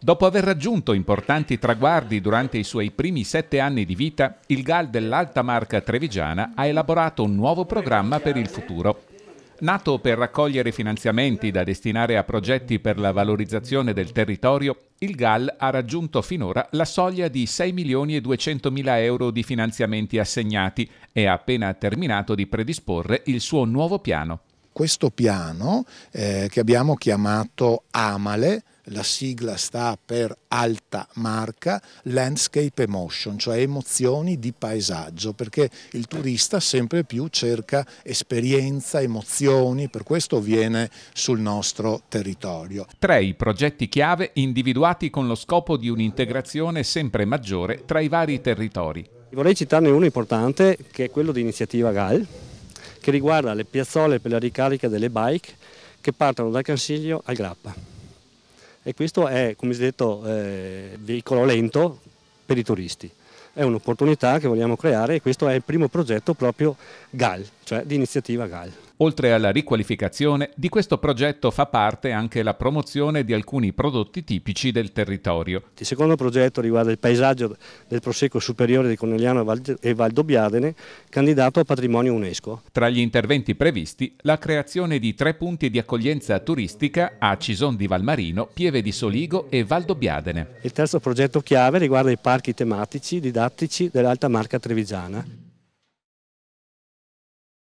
Dopo aver raggiunto importanti traguardi durante i suoi primi sette anni di vita, il GAL dell'Alta Marca Trevigiana ha elaborato un nuovo programma per il futuro. Nato per raccogliere finanziamenti da destinare a progetti per la valorizzazione del territorio, il GAL ha raggiunto finora la soglia di 6 milioni e 200 mila euro di finanziamenti assegnati e ha appena terminato di predisporre il suo nuovo piano. Questo piano eh, che abbiamo chiamato Amale la sigla sta per alta marca, landscape emotion, cioè emozioni di paesaggio, perché il turista sempre più cerca esperienza, emozioni, per questo viene sul nostro territorio. Tre i progetti chiave individuati con lo scopo di un'integrazione sempre maggiore tra i vari territori. Vorrei citarne uno importante che è quello di iniziativa GAL, che riguarda le piazzole per la ricarica delle bike che partono dal Cansiglio al Grappa e questo è, come si è detto, eh, veicolo lento per i turisti. È un'opportunità che vogliamo creare e questo è il primo progetto proprio GAL, cioè di iniziativa GAL. Oltre alla riqualificazione, di questo progetto fa parte anche la promozione di alcuni prodotti tipici del territorio. Il secondo progetto riguarda il paesaggio del Prosecco Superiore di Conegliano e Valdobbiadene, candidato a patrimonio UNESCO. Tra gli interventi previsti, la creazione di tre punti di accoglienza turistica a Cison di Valmarino, Pieve di Soligo e Valdobbiadene. Il terzo progetto chiave riguarda i parchi tematici didattici dell'Alta Marca Trevigiana.